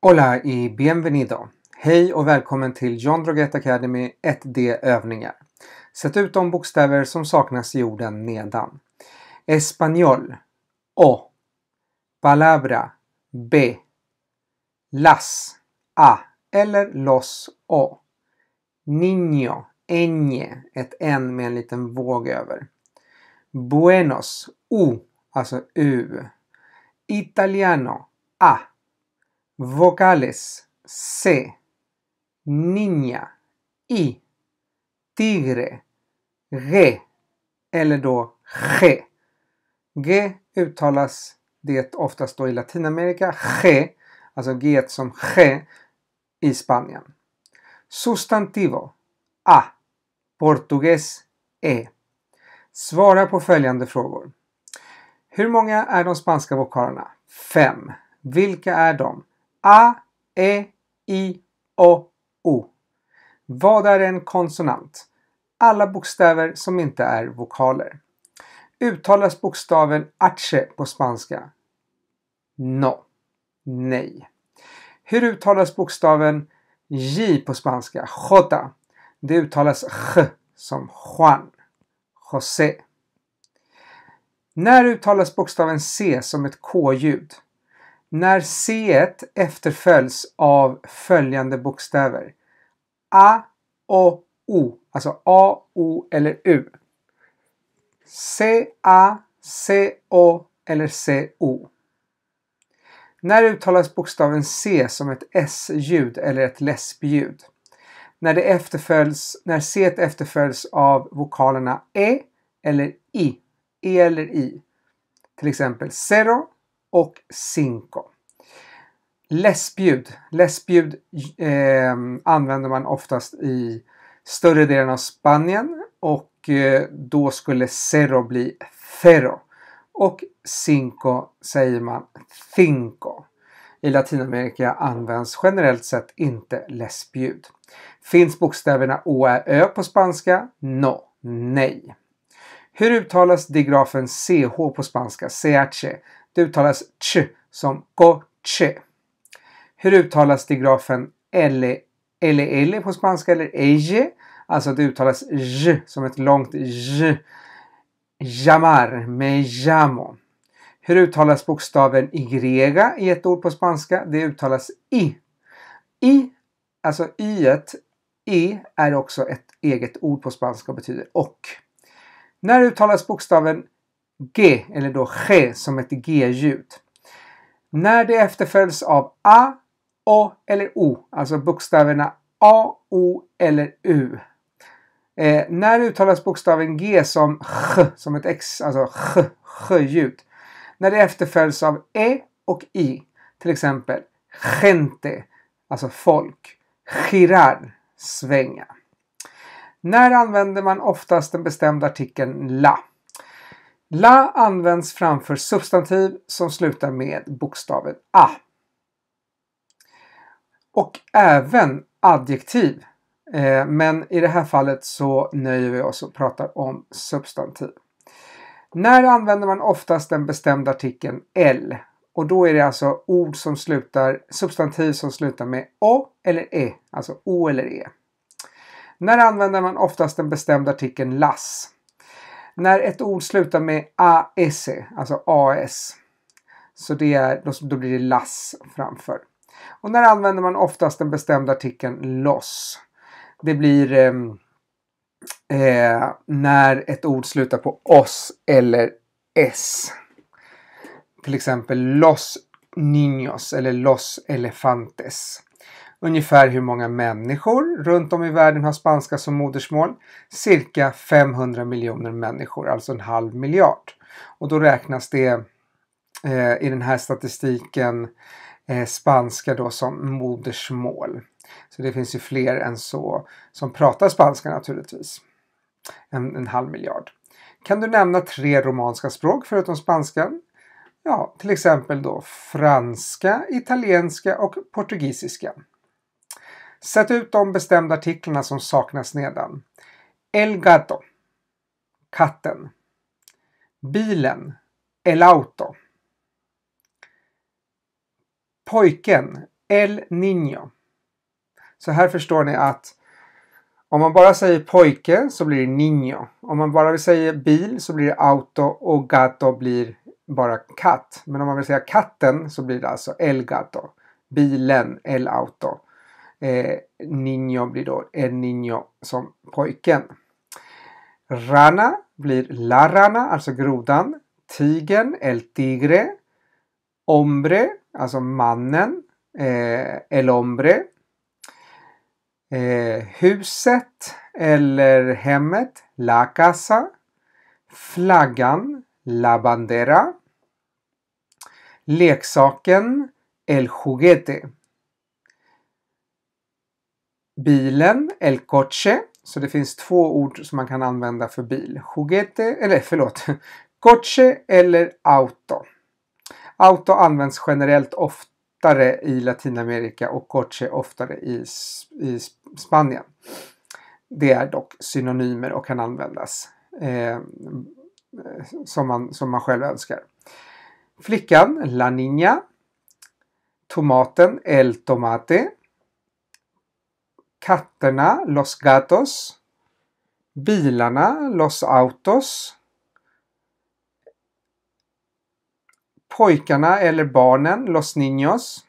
Hola y bienvenido! Hej och välkommen till John Droguette Academy 1D övningar. Sätt ut de bokstäver som saknas i orden nedan. Español O Palabra B Las A eller Los O Niño Enje, ett N med en liten våg över. Buenos U, alltså U. Italiano A Vocales C, niña I, tigre, G eller då G. G uttalas det oftast då i Latinamerika, G, alltså G som G i Spanien. Sustantivo A, portugues E. Svara på följande frågor. Hur många är de spanska vokalerna? 5. Vilka är de? A, E, I, O, O. Vad är en konsonant? Alla bokstäver som inte är vokaler. Uttalas bokstaven ache på spanska? No. Nej. Hur uttalas bokstaven J på spanska? Jota. Det uttalas j som Juan. José. När uttalas bokstaven C som ett K-ljud? när C efterföljs av följande bokstäver. A, O, O. Alltså A, O eller U. C, A, C, O eller C, O. När uttalas bokstaven C som ett S-ljud eller ett läspljud? När, det efterföljs, när C efterföljs av vokalerna E eller I. E eller I. Till exempel zero, och cinco. Läspljud. Läspljud eh, använder man oftast i större delen av Spanien och eh, då skulle cerro bli ferro. Och cinco säger man cinco. I Latinamerika används generellt sett inte läspljud. Finns bokstäverna å, ä, ö på spanska? No, nej. Hur uttalas digrafen ch på spanska? Ch. Det uttalas ch som goche. Hur uttalas digrafen elle, elle, elle på spanska eller eje? Alltså det uttalas j som ett långt j. Jamar, me llamo. Hur uttalas bokstaven y i ett ord på spanska? Det uttalas i. I, alltså i e är också ett eget ord på spanska och betyder och. När uttalas bokstaven G eller då G som ett G-ljud. När det efterföljs av A, o eller O, alltså bokstäverna A, O eller U. Eh, när uttalas bokstaven G som J, som ett X, alltså J, J-ljud. När det efterföljs av E och I, till exempel gente, alltså folk, girar, svänga. När använder man oftast den bestämda artikeln la? La används framför substantiv som slutar med bokstaven a. Och även adjektiv. Eh, men i det här fallet så nöjer vi oss och pratar om substantiv. När använder man oftast den bestämda artikeln L? Och då är det alltså ord som slutar, substantiv som slutar med O eller E, alltså O eller E. När använder man oftast den bestämda artikeln las? När ett ord slutar med AS, alltså AS, så det är, då, blir det lass framför. Och när använder man oftast den bestämda artikeln loss? Det blir ehm, eh, när ett ord slutar på oss eller s. Till exempel los ninos eller los elefantes ungefär hur många människor runt om i världen har spanska som modersmål. Cirka 500 miljoner människor, alltså en halv miljard. Och då räknas det eh, i den här statistiken eh, spanska då som modersmål. Så det finns ju fler än så som pratar spanska naturligtvis. En, en halv miljard. Kan du nämna tre romanska språk förutom spanska? Ja, till exempel då franska, italienska och portugisiska. Sätt ut de bestämda artiklarna som saknas nedan. El gato. Katten. Bilen. El auto. Pojken. El niño. Så här förstår ni att om man bara säger pojke så blir det niño. Om man bara säger bil så blir det auto och gato blir bara katt. Men om man vill säga katten så blir det alltså el gato. Bilen, el auto. Eh, Nino blir då El Niño som pojken. Rana blir La Rana, alltså grodan. Tigern, El Tigre. Hombre, alltså mannen. Eh, el hombre. Eh, huset eller hemmet, La Casa. Flaggan, La Bandera. Leksaken, El Juguete bilen, el coche. Så det finns två ord som man kan använda för bil. Juguete, eller förlåt, coche eller auto. Auto används generellt oftare i Latinamerika och coche oftare i, i Spanien. Det är dock synonymer och kan användas eh, som, man, som man själv önskar. Flickan, La Niña. Tomaten, El Tomate. Katterna, Los Gatos. Bilarna, Los Autos. Pojkarna eller barnen, Los Niños.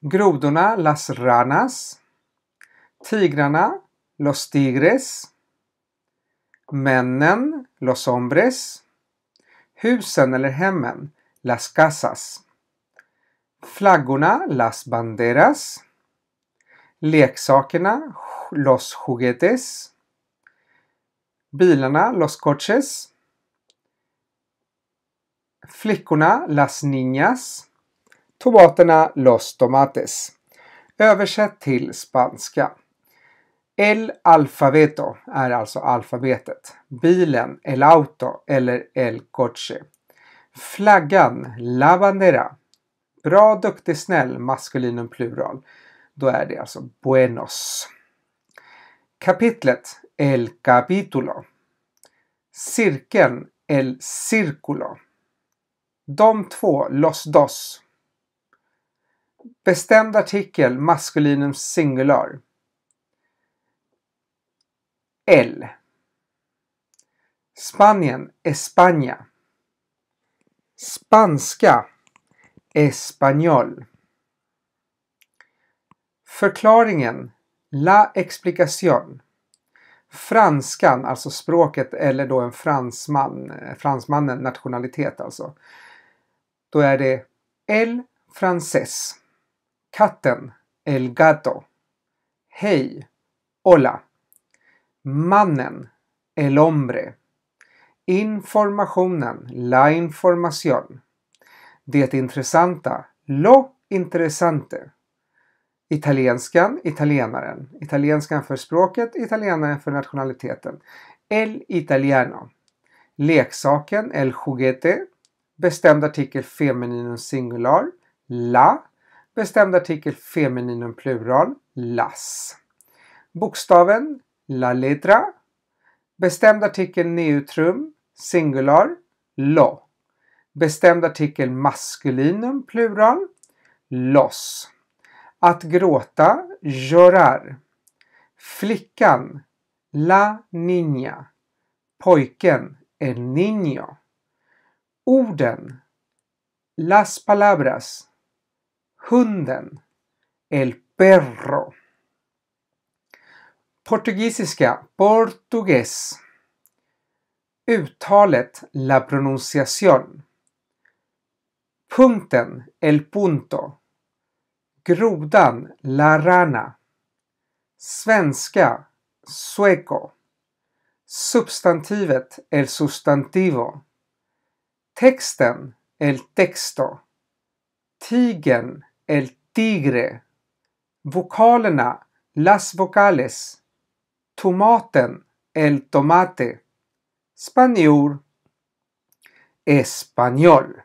Grodorna, Las Ranas. Tigrarna, Los Tigres. Männen, Los Hombres. Husen eller hemmen, Las Casas. Flaggorna, Las Banderas. Leksakerna, los juguetes. Bilarna, los coches. Flickorna, las niñas. Tomaterna, los tomates. Översätt till spanska. El alfabeto är alltså alfabetet. Bilen, el auto eller el coche. Flaggan, la bandera. Bra, duktig, snäll, maskulinum plural. Då är det alltså Buenos. Kapitlet El Capítulo. Cirkeln El circulo. De två Los Dos. Bestämd artikel maskulinum singular. El. Spanien, España. Spanska, Español. Förklaringen, la explication. Franskan, alltså språket eller då en fransman, eh, fransmannen, nationalitet alltså. Då är det El Frances. Katten, El Gato. Hej, Hola. Mannen, El Hombre. Informationen, La information. Det intressanta, Lo Interessante. Italienskan, italienaren. Italienskan för språket, italienaren för nationaliteten. El italiano. Leksaken, el juguete. Bestämd artikel femininum singular. La. Bestämd artikel femininum plural. Las. Bokstaven, la letra. Bestämd artikel neutrum singular. Lo. Bestämd artikel maskulinum plural. Los. Att gråta, llorar. Flickan, la niña. Pojken, el niño. Orden, las palabras. Hunden, el perro. Portugisiska, portugues. Uttalet, la pronunciación. Punkten, el punto. Grodan La Rana. Svenska Sueco. Substantivet El Sustantivo. Texten El Texto. Tigern El Tigre. Vokalerna Las Vocales. Tomaten El Tomate. Spanjor español.